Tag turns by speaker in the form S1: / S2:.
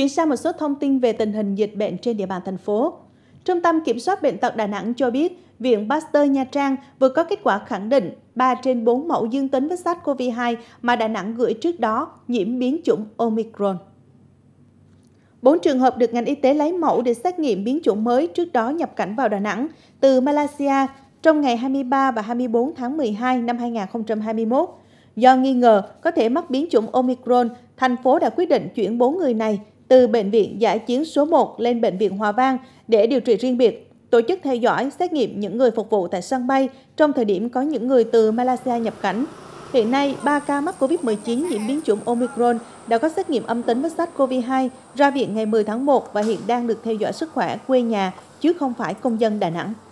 S1: Chuyển sang một số thông tin về tình hình dịch bệnh trên địa bàn thành phố. Trung tâm Kiểm soát Bệnh tật Đà Nẵng cho biết, Viện Pasteur Nha Trang vừa có kết quả khẳng định 3 trên 4 mẫu dương tính với SARS-CoV-2 mà Đà Nẵng gửi trước đó nhiễm biến chủng Omicron. Bốn trường hợp được ngành y tế lấy mẫu để xét nghiệm biến chủng mới trước đó nhập cảnh vào Đà Nẵng từ Malaysia trong ngày 23 và 24 tháng 12 năm 2021. Do nghi ngờ có thể mắc biến chủng Omicron, thành phố đã quyết định chuyển 4 người này từ Bệnh viện Giải chiến số 1 lên Bệnh viện Hòa Vang để điều trị riêng biệt, tổ chức theo dõi, xét nghiệm những người phục vụ tại sân bay trong thời điểm có những người từ Malaysia nhập cảnh. Hiện nay, 3 ca mắc COVID-19 nhiễm biến chủng Omicron đã có xét nghiệm âm tính với SARS-CoV-2 ra viện ngày 10 tháng 1 và hiện đang được theo dõi sức khỏe quê nhà chứ không phải công dân Đà Nẵng.